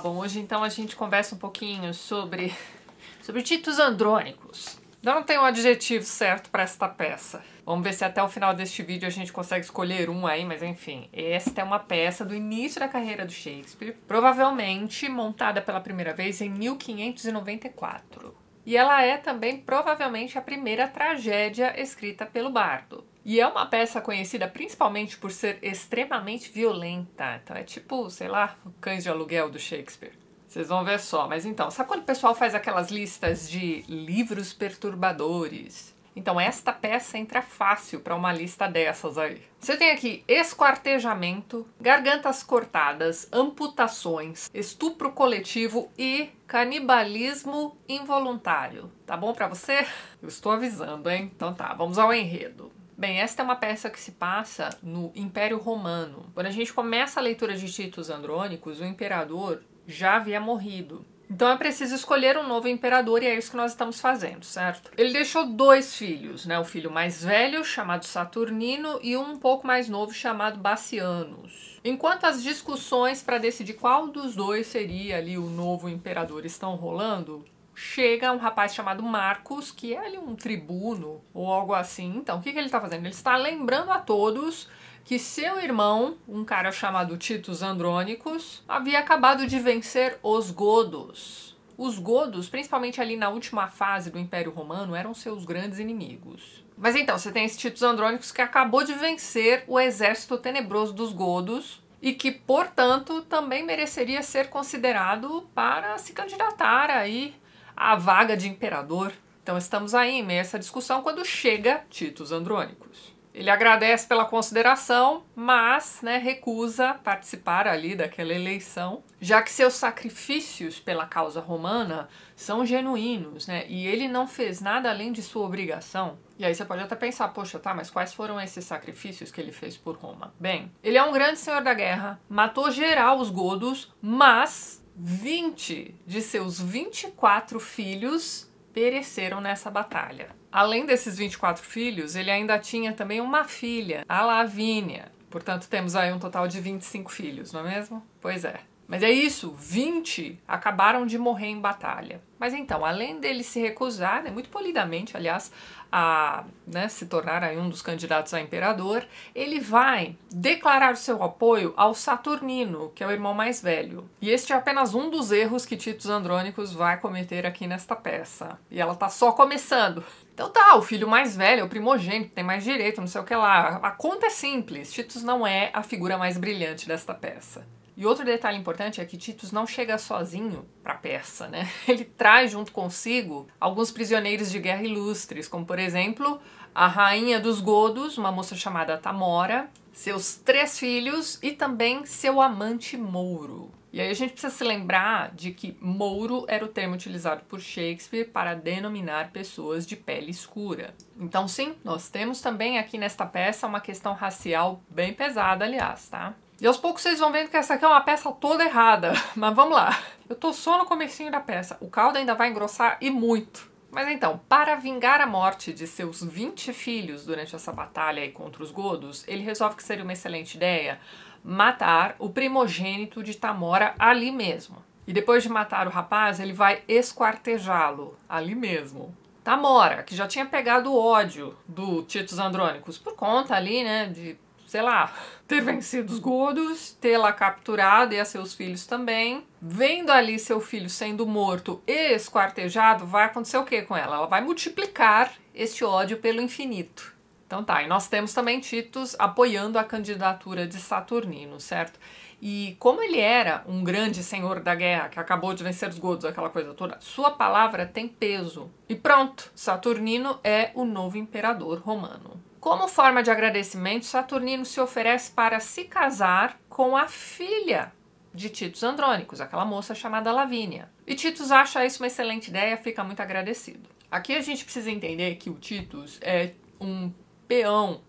Bom, Hoje, então, a gente conversa um pouquinho sobre, sobre títulos andrônicos. Não tem um adjetivo certo para esta peça. Vamos ver se até o final deste vídeo a gente consegue escolher um aí, mas enfim. Esta é uma peça do início da carreira do Shakespeare, provavelmente montada pela primeira vez em 1594. E ela é também provavelmente a primeira tragédia escrita pelo bardo. E é uma peça conhecida principalmente por ser extremamente violenta. Então é tipo, sei lá, o cães de aluguel do Shakespeare. Vocês vão ver só. Mas então, sabe quando o pessoal faz aquelas listas de livros perturbadores? Então, esta peça entra fácil para uma lista dessas aí. Você tem aqui esquartejamento, gargantas cortadas, amputações, estupro coletivo e canibalismo involuntário. Tá bom para você? Eu estou avisando, hein? Então tá, vamos ao enredo. Bem, esta é uma peça que se passa no Império Romano. Quando a gente começa a leitura de Titus Andrônicos, o imperador já havia morrido. Então é preciso escolher um novo imperador e é isso que nós estamos fazendo, certo? Ele deixou dois filhos, né? O filho mais velho, chamado Saturnino, e um pouco mais novo, chamado Bacianus. Enquanto as discussões para decidir qual dos dois seria ali o novo imperador estão rolando, chega um rapaz chamado Marcos, que é ali um tribuno ou algo assim. Então, o que, que ele está fazendo? Ele está lembrando a todos que seu irmão, um cara chamado Titus Andrônicos, havia acabado de vencer os godos. Os godos, principalmente ali na última fase do Império Romano, eram seus grandes inimigos. Mas então, você tem esse Titus Andrônicos que acabou de vencer o exército tenebroso dos godos, e que, portanto, também mereceria ser considerado para se candidatar aí a vaga de imperador. Então estamos aí em meio a essa discussão quando chega Titus Andrônicos. Ele agradece pela consideração, mas né, recusa participar ali daquela eleição, já que seus sacrifícios pela causa romana são genuínos, né? E ele não fez nada além de sua obrigação. E aí você pode até pensar, poxa, tá, mas quais foram esses sacrifícios que ele fez por Roma? Bem, ele é um grande senhor da guerra, matou geral os godos, mas 20 de seus 24 filhos pereceram nessa batalha. Além desses 24 filhos, ele ainda tinha também uma filha, a Lavínia. Portanto, temos aí um total de 25 filhos, não é mesmo? Pois é. Mas é isso, 20 acabaram de morrer em batalha. Mas então, além dele se recusar, né, muito polidamente, aliás, a né, se tornar aí um dos candidatos a imperador, ele vai declarar seu apoio ao Saturnino, que é o irmão mais velho. E este é apenas um dos erros que Titus Andrônicos vai cometer aqui nesta peça. E ela tá só começando. Então tá, o filho mais velho, o primogênito, tem mais direito, não sei o que lá. A conta é simples. Titus não é a figura mais brilhante desta peça. E outro detalhe importante é que Titus não chega sozinho para a peça, né? Ele traz junto consigo alguns prisioneiros de guerra ilustres, como por exemplo a rainha dos Godos, uma moça chamada Tamora, seus três filhos e também seu amante Mouro. E aí a gente precisa se lembrar de que Mouro era o termo utilizado por Shakespeare para denominar pessoas de pele escura. Então sim, nós temos também aqui nesta peça uma questão racial bem pesada, aliás, tá? E aos poucos vocês vão vendo que essa aqui é uma peça toda errada, mas vamos lá. Eu tô só no comecinho da peça, o caldo ainda vai engrossar e muito. Mas então, para vingar a morte de seus 20 filhos durante essa batalha aí contra os godos, ele resolve que seria uma excelente ideia matar o primogênito de Tamora ali mesmo. E depois de matar o rapaz, ele vai esquartejá-lo ali mesmo. Tamora, que já tinha pegado o ódio do Titus Andrônicos por conta ali, né, de sei lá, ter vencido os godos, tê-la capturado e a seus filhos também. Vendo ali seu filho sendo morto e esquartejado, vai acontecer o que com ela? Ela vai multiplicar este ódio pelo infinito. Então tá, e nós temos também Titus apoiando a candidatura de Saturnino, certo? E como ele era um grande senhor da guerra que acabou de vencer os godos, aquela coisa toda, sua palavra tem peso. E pronto, Saturnino é o novo imperador romano. Como forma de agradecimento, Saturnino se oferece para se casar com a filha de Titus Andrônicos, aquela moça chamada Lavínia. E Titus acha isso uma excelente ideia, fica muito agradecido. Aqui a gente precisa entender que o Titus é um peão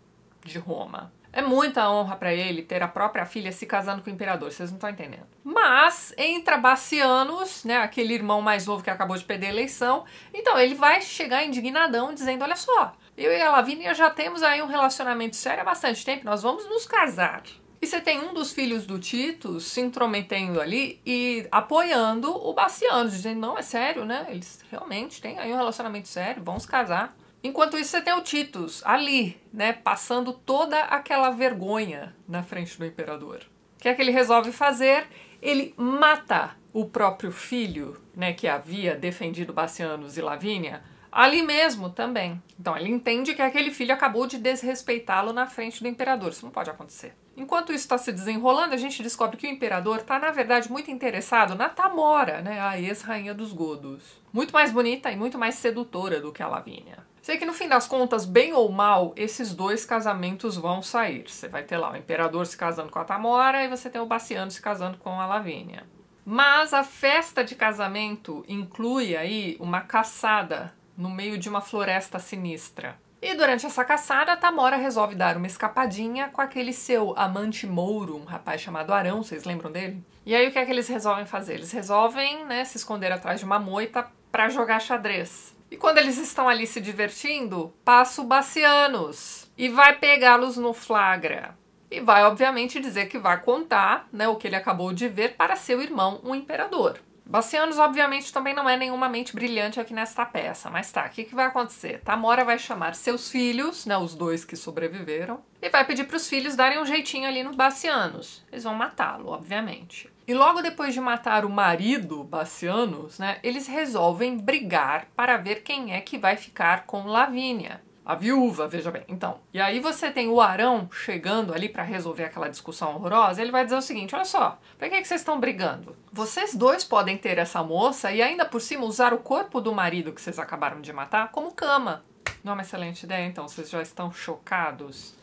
de Roma. É muita honra para ele ter a própria filha se casando com o imperador, vocês não estão entendendo. Mas entra Bacianos, né, aquele irmão mais novo que acabou de perder a eleição, então ele vai chegar indignadão dizendo: "Olha só, eu e a Lavínia já temos aí um relacionamento sério há bastante tempo, nós vamos nos casar. E você tem um dos filhos do Tito se intrometendo ali e apoiando o Baciano, dizendo, não, é sério, né? Eles realmente têm aí um relacionamento sério, Vamos casar. Enquanto isso, você tem o Titus ali, né, passando toda aquela vergonha na frente do imperador. O que é que ele resolve fazer? Ele mata o próprio filho, né, que havia defendido Bacianos e Lavínia, Ali mesmo também. Então ele entende que aquele filho acabou de desrespeitá-lo na frente do imperador. Isso não pode acontecer. Enquanto isso está se desenrolando, a gente descobre que o imperador está, na verdade, muito interessado na Tamora, né, a ex-rainha dos godos. Muito mais bonita e muito mais sedutora do que a Lavínia. Sei que no fim das contas, bem ou mal, esses dois casamentos vão sair. Você vai ter lá o imperador se casando com a Tamora e você tem o Baciano se casando com a Lavínia. Mas a festa de casamento inclui aí uma caçada no meio de uma floresta sinistra. E durante essa caçada, Tamora resolve dar uma escapadinha com aquele seu amante mouro, um rapaz chamado Arão, vocês lembram dele? E aí o que é que eles resolvem fazer? Eles resolvem, né, se esconder atrás de uma moita para jogar xadrez. E quando eles estão ali se divertindo, passa o Bacianos e vai pegá-los no flagra. E vai, obviamente, dizer que vai contar né, o que ele acabou de ver para seu irmão, o imperador. Bacianos, obviamente, também não é nenhuma mente brilhante aqui nesta peça, mas tá, o que, que, vai acontecer? Tamora vai chamar seus filhos, né, os dois que sobreviveram, e vai pedir para os filhos darem um jeitinho ali no Bacianos. Eles vão matá-lo, obviamente. E logo depois de matar o marido Bacianos, né, eles resolvem brigar para ver quem é que vai ficar com Lavínia a viúva, veja bem. Então, e aí você tem o Arão chegando ali para resolver aquela discussão horrorosa, ele vai dizer o seguinte: olha só, para que, é que vocês estão brigando? Vocês dois podem ter essa moça e ainda por cima usar o corpo do marido que vocês acabaram de matar como cama. Não é uma excelente ideia, então? Vocês já estão chocados?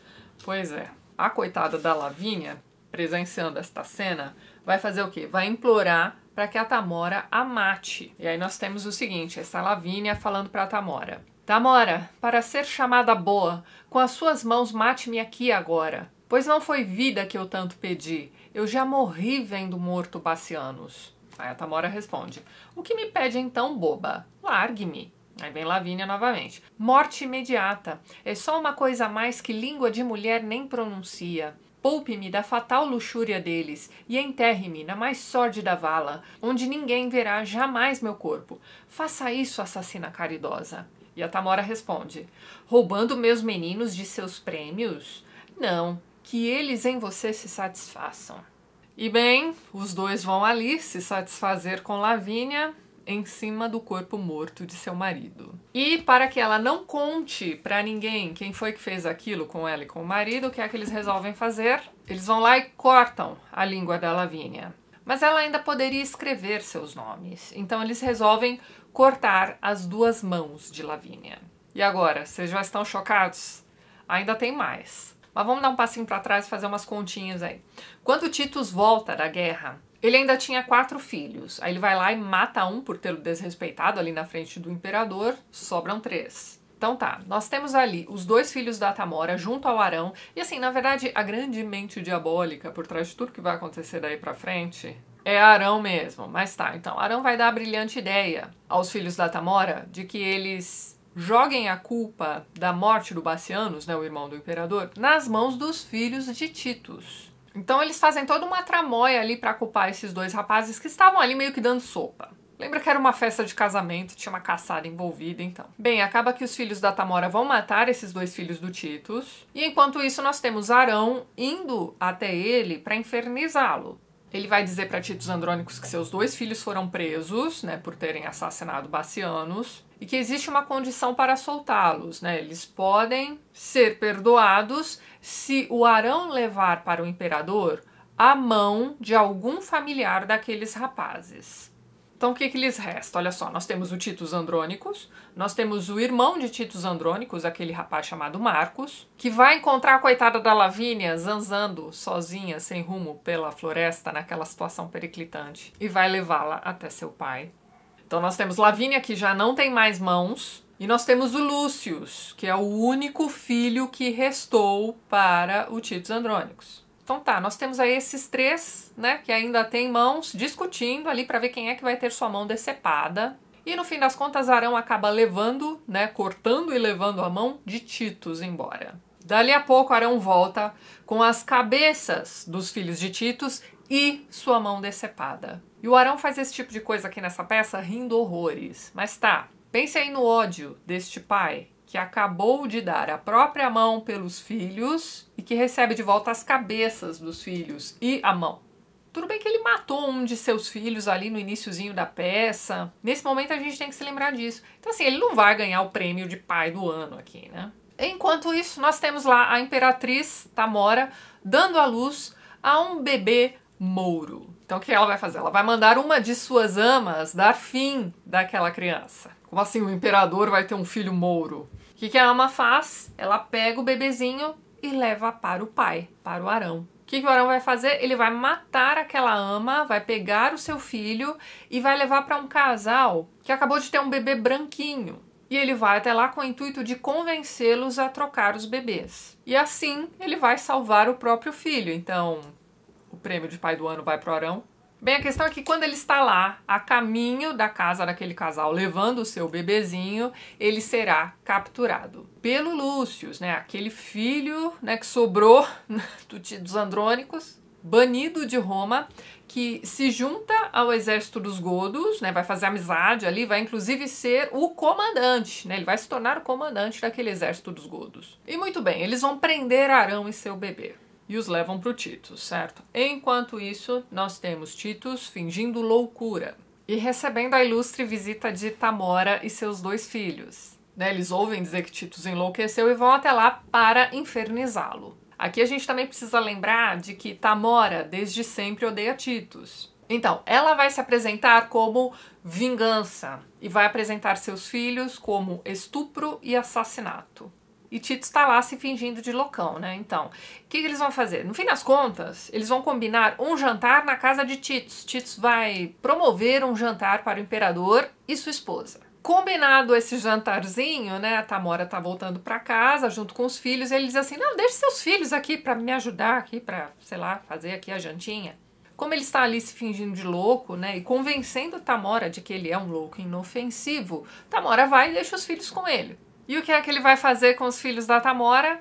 Pois é. A coitada da Lavinha, presenciando esta cena, vai fazer o quê? Vai implorar para que a Tamora a mate. E aí nós temos o seguinte, essa Lavínia falando para a Tamora: Tamora, para ser chamada boa, com as suas mãos mate-me aqui agora. Pois não foi vida que eu tanto pedi, eu já morri vendo morto Bacianos. Aí a Tamora responde: O que me pede então, boba? Largue-me. Aí vem Lavínia novamente. Morte imediata. É só uma coisa a mais que língua de mulher nem pronuncia. Poupe-me da fatal luxúria deles e enterre-me na mais sórdida vala, onde ninguém verá jamais meu corpo. Faça isso, assassina caridosa. E a Tamora responde: Roubando meus meninos de seus prêmios? Não, que eles em você se satisfaçam. E bem, os dois vão ali se satisfazer com Lavínia em cima do corpo morto de seu marido. E para que ela não conte para ninguém quem foi que fez aquilo com ela e com o marido, o que é que eles resolvem fazer? Eles vão lá e cortam a língua da Lavínia. Mas ela ainda poderia escrever seus nomes. Então eles resolvem cortar as duas mãos de Lavínia. E agora, vocês já estão chocados? Ainda tem mais. Mas vamos dar um passinho para trás e fazer umas continhas aí. Quando Titus volta da guerra, ele ainda tinha quatro filhos. Aí ele vai lá e mata um por tê-lo desrespeitado ali na frente do imperador, sobram três. Então tá, nós temos ali os dois filhos da Tamora junto ao Arão, e assim, na verdade, a grande mente diabólica por trás de tudo que vai acontecer daí pra frente é Arão mesmo, mas tá. Então, Arão vai dar a brilhante ideia aos filhos da Tamora de que eles joguem a culpa da morte do Bacianos, né, o irmão do imperador, nas mãos dos filhos de Titus. Então eles fazem toda uma tramóia ali para culpar esses dois rapazes que estavam ali meio que dando sopa. Lembra que era uma festa de casamento, tinha uma caçada envolvida, então. Bem, acaba que os filhos da Tamora vão matar esses dois filhos do Titus, e enquanto isso nós temos Arão indo até ele para infernizá-lo. Ele vai dizer para Titus Andrônicos que seus dois filhos foram presos, né, por terem assassinado bacianos, e que existe uma condição para soltá-los, né? Eles podem ser perdoados se o Arão levar para o imperador a mão de algum familiar daqueles rapazes. Então o que, que lhes resta? Olha só, nós temos o Titus Andrônicos, nós temos o irmão de Titus Andrônicos, aquele rapaz chamado Marcos, que vai encontrar a coitada da Lavínia zanzando sozinha, sem rumo, pela floresta, naquela situação periclitante, e vai levá-la até seu pai. Então nós temos Lavínia, que já não tem mais mãos, e nós temos o Lúcius, que é o único filho que restou para o Titus Andrônicos. Então tá, nós temos aí esses três, né, que ainda tem mãos discutindo ali para ver quem é que vai ter sua mão decepada. E no fim das contas, Arão acaba levando, né, cortando e levando a mão de Titus embora. Dali a pouco, Arão volta com as cabeças dos filhos de Titus e sua mão decepada. E o Arão faz esse tipo de coisa aqui nessa peça rindo horrores. Mas tá, pense aí no ódio deste pai que acabou de dar a própria mão pelos filhos e que recebe de volta as cabeças dos filhos e a mão. Tudo bem que ele matou um de seus filhos ali no iníciozinho da peça. Nesse momento a gente tem que se lembrar disso. Então assim, ele não vai ganhar o prêmio de pai do ano aqui, né? Enquanto isso, nós temos lá a imperatriz Tamora dando à luz a um bebê mouro. Então o que ela vai fazer? Ela vai mandar uma de suas amas dar fim daquela criança. Como assim o imperador vai ter um filho mouro? O que, que a ama faz? Ela pega o bebezinho e leva para o pai, para o Arão. O que, que o Arão vai fazer? Ele vai matar aquela ama, vai pegar o seu filho e vai levar para um casal que acabou de ter um bebê branquinho. E ele vai até lá com o intuito de convencê-los a trocar os bebês. E assim ele vai salvar o próprio filho. Então, o prêmio de pai do ano vai para o Arão, Bem, a questão é que quando ele está lá, a caminho da casa daquele casal, levando o seu bebezinho, ele será capturado pelo Lúcio, né? Aquele filho, né, que sobrou do, dos Andrônicos, banido de Roma, que se junta ao exército dos godos, né, vai fazer amizade ali, vai inclusive ser o comandante, né, ele vai se tornar o comandante daquele exército dos godos. E muito bem, eles vão prender Arão e seu bebê e os levam para o Titus, certo? Enquanto isso, nós temos Titus fingindo loucura e recebendo a ilustre visita de Tamora e seus dois filhos. Né, eles ouvem dizer que Titus enlouqueceu e vão até lá para infernizá-lo. Aqui a gente também precisa lembrar de que Tamora desde sempre odeia Titus. Então, ela vai se apresentar como vingança e vai apresentar seus filhos como estupro e assassinato. E Tito está lá se fingindo de loucão, né? Então, o que, que, eles vão fazer? No fim das contas, eles vão combinar um jantar na casa de Tito. Tito vai promover um jantar para o imperador e sua esposa. Combinado esse jantarzinho, né? A Tamora tá voltando para casa junto com os filhos. ele diz assim: "Não, deixe seus filhos aqui para me ajudar aqui para, sei lá, fazer aqui a jantinha". Como ele está ali se fingindo de louco, né, e convencendo Tamora de que ele é um louco inofensivo, Tamora vai e deixa os filhos com ele. E o que é que ele vai fazer com os filhos da Tamora?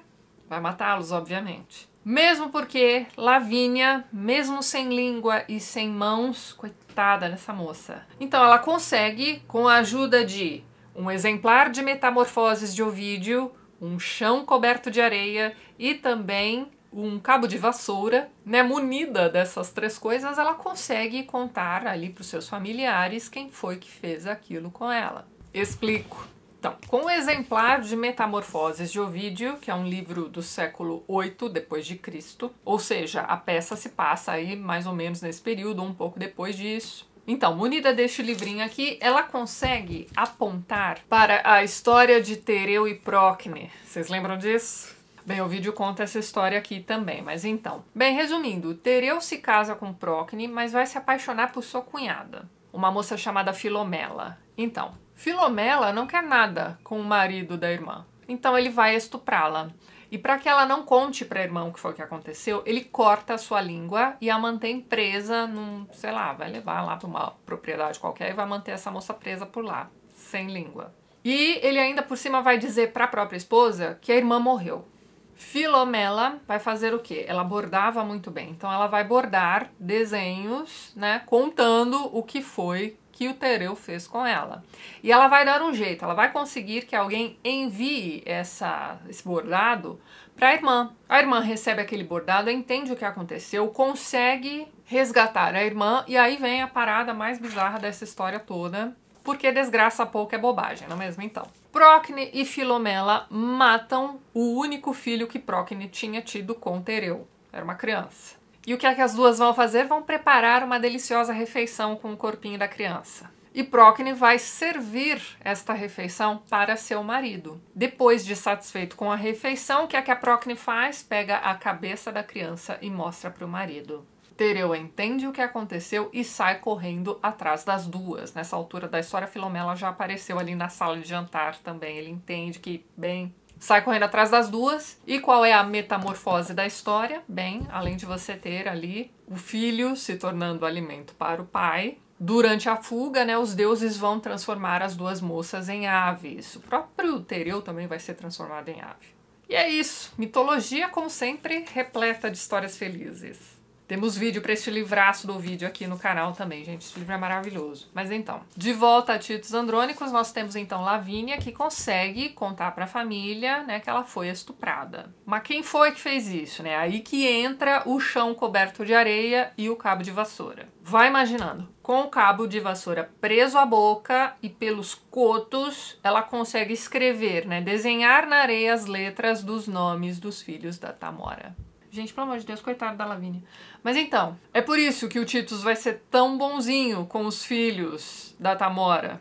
Vai matá-los, obviamente. Mesmo porque Lavínia, mesmo sem língua e sem mãos, coitada dessa moça. Então ela consegue, com a ajuda de um exemplar de Metamorfoses de Ovídio, um chão coberto de areia e também um cabo de vassoura, né, munida dessas três coisas, ela consegue contar ali para os seus familiares quem foi que fez aquilo com ela. Explico. Então, com o exemplar de Metamorfoses de Ovídio, que é um livro do século 8 depois de Cristo, ou seja, a peça se passa aí mais ou menos nesse período, um pouco depois disso. Então, munida deste livrinho aqui, ela consegue apontar para a história de Tereu e Procne. Vocês lembram disso? Bem, o vídeo conta essa história aqui também, mas então. Bem, resumindo, Tereu se casa com Procne, mas vai se apaixonar por sua cunhada, uma moça chamada Filomela. Então, Filomela não quer nada com o marido da irmã, então ele vai estuprá-la. E para que ela não conte para a irmã o que foi que aconteceu, ele corta a sua língua e a mantém presa num, sei lá, vai levar lá para uma propriedade qualquer e vai manter essa moça presa por lá, sem língua. E ele ainda por cima vai dizer para a própria esposa que a irmã morreu. Filomela vai fazer o quê? Ela bordava muito bem. Então ela vai bordar desenhos, né, contando o que foi que o Tereu fez com ela. E ela vai dar um jeito, ela vai conseguir que alguém envie essa, esse bordado para a irmã. A irmã recebe aquele bordado, entende o que aconteceu, consegue resgatar a irmã e aí vem a parada mais bizarra dessa história toda, porque desgraça pouco é bobagem, não é mesmo então? Procne e Filomela matam o único filho que Procne tinha tido com Tereu. Era uma criança. E o que, é que as duas vão fazer? Vão preparar uma deliciosa refeição com o corpinho da criança. E Procne vai servir esta refeição para seu marido. Depois de satisfeito com a refeição, o que é que a Procne faz? Pega a cabeça da criança e mostra para o marido. Tereu entende o que aconteceu e sai correndo atrás das duas. Nessa altura da história, Filomela já apareceu ali na sala de jantar também. Ele entende que, bem, sai correndo atrás das duas. E qual é a metamorfose da história? Bem, além de você ter ali o filho se tornando alimento para o pai, Durante a fuga, né, os deuses vão transformar as duas moças em aves. O próprio Tereu também vai ser transformado em ave. E é isso. Mitologia, como sempre, repleta de histórias felizes. Temos vídeo para este livraço do vídeo aqui no canal também, gente. Esse livro é maravilhoso. Mas então, de volta a Títulos Andrônicos, nós temos então Lavínia que consegue contar para a família, né, que ela foi estuprada. Mas quem foi que fez isso, né? Aí que entra o chão coberto de areia e o cabo de vassoura. Vai imaginando. Com o cabo de vassoura preso à boca e pelos cotos, ela consegue escrever, né, desenhar na areia as letras dos nomes dos filhos da Tamora. Gente, pelo amor de Deus, coitado da Lavínia. Mas então, é por isso que o Titus vai ser tão bonzinho com os filhos da Tamora.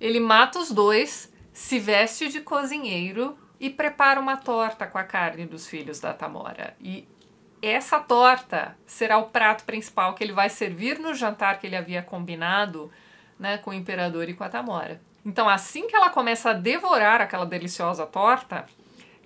Ele mata os dois, se veste de cozinheiro e prepara uma torta com a carne dos filhos da Tamora. E essa torta será o prato principal que ele vai servir no jantar que ele havia combinado né, com o imperador e com a Tamora. Então, assim que ela começa a devorar aquela deliciosa torta,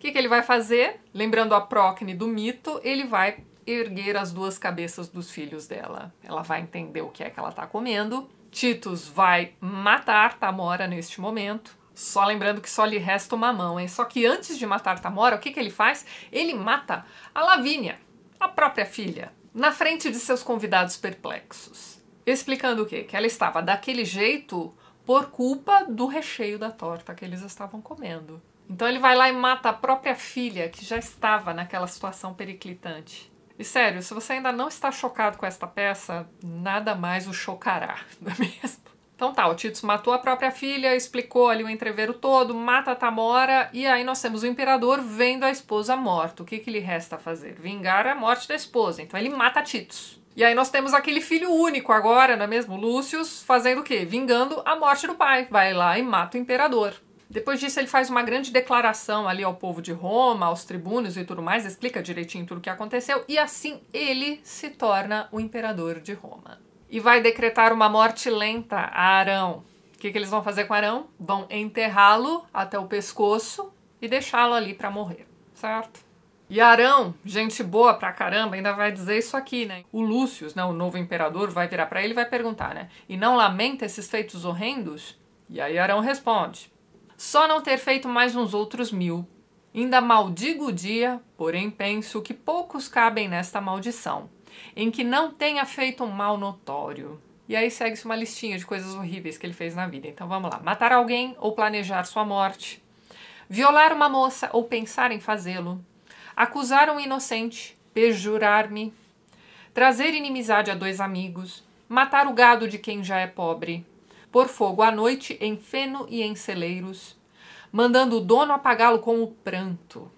que, que ele vai fazer? Lembrando a Procne do mito, ele vai erguer as duas cabeças dos filhos dela. Ela vai entender o que é que ela está comendo. Titus vai matar Tamora neste momento. Só lembrando que só lhe resta uma mão, hein? Só que antes de matar Tamora, o que, que ele faz? Ele mata a Lavínia, a própria filha, na frente de seus convidados perplexos. Explicando o quê? Que ela estava daquele jeito por culpa do recheio da torta que eles estavam comendo. Então ele vai lá e mata a própria filha, que já estava naquela situação periclitante. E sério, se você ainda não está chocado com esta peça, nada mais o chocará, não é mesmo? Então tá, o Titus matou a própria filha, explicou ali o entreveiro todo, mata a Tamora, e aí nós temos o imperador vendo a esposa morta. O que, que lhe resta fazer? Vingar a morte da esposa. Então ele mata Titus. E aí nós temos aquele filho único agora, não é mesmo? Lúcius, fazendo o quê? Vingando a morte do pai. Vai lá e mata o imperador. Depois disso, ele faz uma grande declaração ali ao povo de Roma, aos tribunos e tudo mais, explica direitinho tudo o que aconteceu, e assim ele se torna o imperador de Roma. E vai decretar uma morte lenta a Arão. O que, que eles vão fazer com Arão? Vão enterrá-lo até o pescoço e deixá-lo ali para morrer, certo? E Arão, gente boa pra caramba, ainda vai dizer isso aqui, né? O Lúcio, né, o novo imperador, vai virar para ele e vai perguntar, né? E não lamenta esses feitos horrendos? E aí Arão responde: só não ter feito mais uns outros mil. Ainda maldigo o dia, porém penso que poucos cabem nesta maldição, em que não tenha feito um mal notório. E aí segue-se uma listinha de coisas horríveis que ele fez na vida. Então vamos lá: matar alguém ou planejar sua morte, violar uma moça ou pensar em fazê-lo, acusar um inocente, perjurar-me, trazer inimizade a dois amigos, matar o gado de quem já é pobre, por fogo à noite em feno e em celeiros, mandando o dono apagá-lo com o pranto.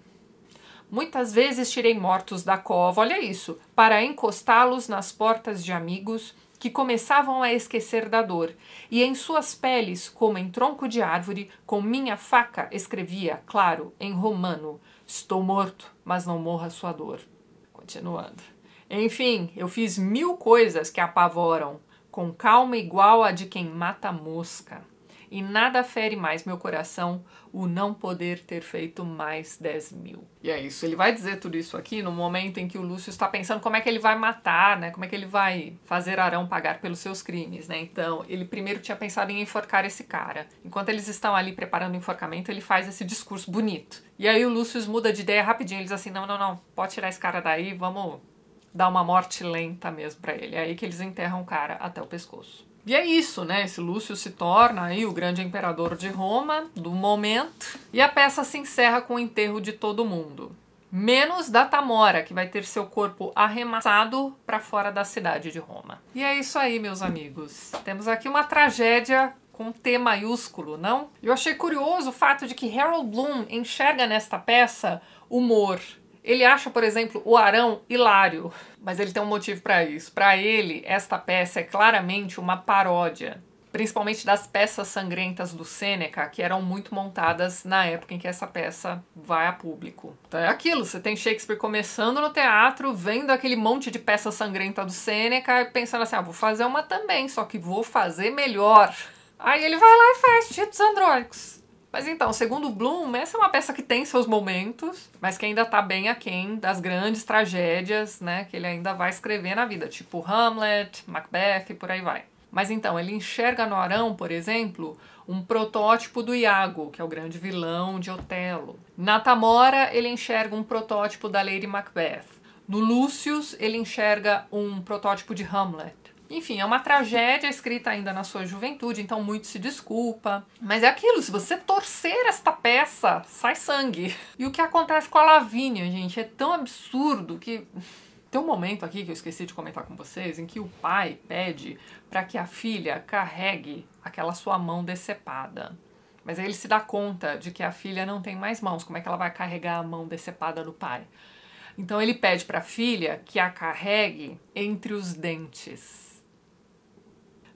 Muitas vezes tirei mortos da cova, olha isso, para encostá-los nas portas de amigos que começavam a esquecer da dor, e em suas peles, como em tronco de árvore, com minha faca escrevia, claro, em romano: Estou morto, mas não morra sua dor. Continuando. Enfim, eu fiz mil coisas que apavoram, com calma igual a de quem mata mosca. E nada fere mais meu coração o não poder ter feito mais 10 mil. E é isso, ele vai dizer tudo isso aqui no momento em que o Lúcio está pensando como é que ele vai matar, né? Como é que ele vai fazer Arão pagar pelos seus crimes, né? Então, ele primeiro tinha pensado em enforcar esse cara. Enquanto eles estão ali preparando o enforcamento, ele faz esse discurso bonito. E aí o Lúcio muda de ideia rapidinho, ele diz assim: "Não, não, não, pode tirar esse cara daí, vamos dá uma morte lenta mesmo para ele. É aí que eles enterram o cara até o pescoço. E é isso, né? Esse Lúcio se torna aí o grande imperador de Roma do momento. E a peça se encerra com o enterro de todo mundo, menos da Tamora, que vai ter seu corpo arremessado para fora da cidade de Roma. E é isso aí, meus amigos. Temos aqui uma tragédia com T maiúsculo, não? Eu achei curioso o fato de que Harold Bloom enxerga nesta peça humor ele acha, por exemplo, o Arão hilário, mas ele tem um motivo para isso. Para ele, esta peça é claramente uma paródia, principalmente das peças sangrentas do Sêneca, que eram muito montadas na época em que essa peça vai a público. Então é aquilo, você tem Shakespeare começando no teatro, vendo aquele monte de peça sangrenta do Sêneca e pensando assim, ah, vou fazer uma também, só que vou fazer melhor. Aí ele vai lá e faz Títulos Andrónicos mas então, segundo Bloom, essa é uma peça que tem seus momentos, mas que ainda está bem aquém das grandes tragédias, né, que ele ainda vai escrever na vida, tipo Hamlet, Macbeth, por aí vai. Mas então, ele enxerga no Arão, por exemplo, um protótipo do Iago, que é o grande vilão de Otelo. Na Tamora, ele enxerga um protótipo da Lady Macbeth. No Lucius, ele enxerga um protótipo de Hamlet. Enfim, é uma tragédia escrita ainda na sua juventude, então muito se desculpa. Mas é aquilo, se você torcer esta peça, sai sangue. E o que acontece com a Lavínia, gente, é tão absurdo que tem um momento aqui que eu esqueci de comentar com vocês em que o pai pede para que a filha carregue aquela sua mão decepada. Mas aí ele se dá conta de que a filha não tem mais mãos, como é que ela vai carregar a mão decepada do pai? Então ele pede para a filha que a carregue entre os dentes.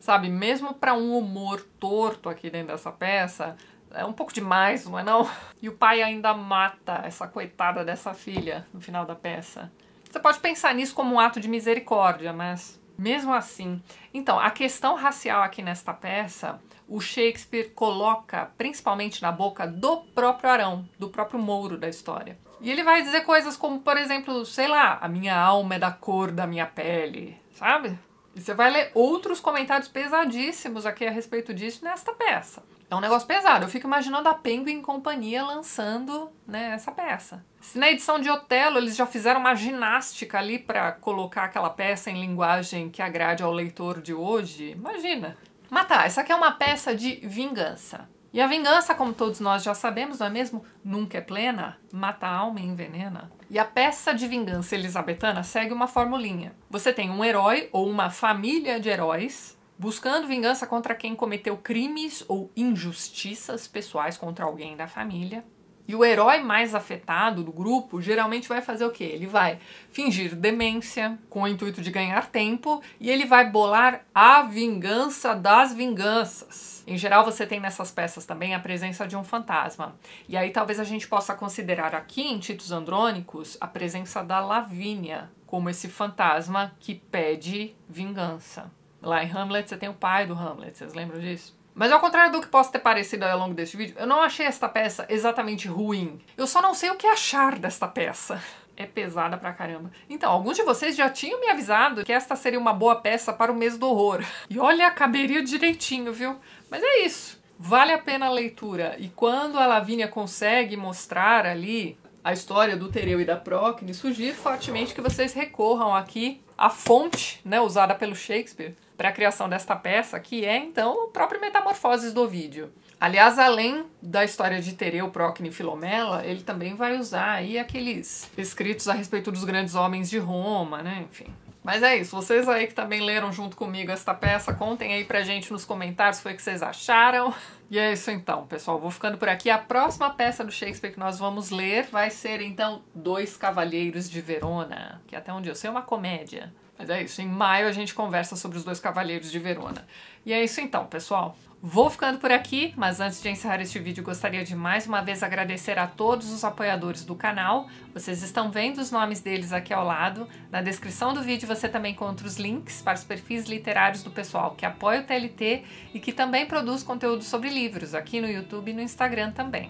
Sabe, mesmo para um humor torto aqui dentro dessa peça, é um pouco demais, não é não? E o pai ainda mata essa coitada dessa filha no final da peça. Você pode pensar nisso como um ato de misericórdia, mas mesmo assim. Então, a questão racial aqui nesta peça, o Shakespeare coloca principalmente na boca do próprio Arão, do próprio Mouro da história. E ele vai dizer coisas como, por exemplo, sei lá, a minha alma é da cor da minha pele, sabe? você vai ler outros comentários pesadíssimos aqui a respeito disso nesta peça. É um negócio pesado. Eu fico imaginando a Penguin Companhia lançando né, essa peça. Se na edição de Otelo eles já fizeram uma ginástica ali para colocar aquela peça em linguagem que agrade ao leitor de hoje, imagina. Matar, tá, essa aqui é uma peça de vingança. E a vingança, como todos nós já sabemos, não é mesmo? Nunca é plena, mata a alma e envenena. E a peça de vingança elizabetana segue uma formulinha. Você tem um herói ou uma família de heróis buscando vingança contra quem cometeu crimes ou injustiças pessoais contra alguém da família. E o herói mais afetado do grupo geralmente vai fazer o quê? Ele vai fingir demência com o intuito de ganhar tempo e ele vai bolar a vingança das vinganças. Em geral, você tem nessas peças também a presença de um fantasma. E aí talvez a gente possa considerar aqui em Titos Andrônicos a presença da Lavínia como esse fantasma que pede vingança. Lá em Hamlet você tem o pai do Hamlet, vocês lembram disso? Mas ao contrário do que possa ter parecido ao longo deste vídeo, eu não achei esta peça exatamente ruim. Eu só não sei o que achar desta peça. É pesada pra caramba. Então, alguns de vocês já tinham me avisado que esta seria uma boa peça para o mês do horror. E olha, caberia direitinho, viu? Mas é isso. Vale a pena a leitura. E quando a Lavínia consegue mostrar ali a história do Tereu e da Procne, sugiro fortemente que vocês recorram aqui à fonte né, usada pelo Shakespeare para a criação desta peça, que é então o próprio Metamorfoses do Ovídio. Aliás, além da história de Tereu, Procne e Filomela, ele também vai usar aí aqueles escritos a respeito dos grandes homens de Roma, né? Enfim. Mas é isso, vocês aí que também leram junto comigo esta peça, contem aí pra gente nos comentários foi o que vocês acharam. E é isso então, pessoal, vou ficando por aqui. A próxima peça do Shakespeare que nós vamos ler vai ser então Dois Cavalheiros de Verona, que até onde eu sei é uma comédia. Mas é isso, em maio a gente conversa sobre os dois cavaleiros de Verona. E é isso então, pessoal. Vou ficando por aqui, mas antes de encerrar este vídeo, gostaria de mais uma vez agradecer a todos os apoiadores do canal. Vocês estão vendo os nomes deles aqui ao lado. Na descrição do vídeo você também encontra os links para os perfis literários do pessoal que apoia o TLT e que também produz conteúdo sobre livros aqui no YouTube e no Instagram também.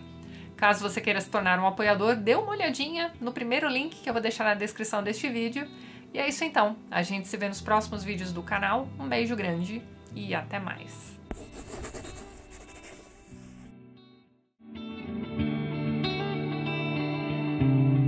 Caso você queira se tornar um apoiador, dê uma olhadinha no primeiro link que eu vou deixar na descrição deste vídeo e é isso então. A gente se vê nos próximos vídeos do canal. Um beijo grande e até mais. thank you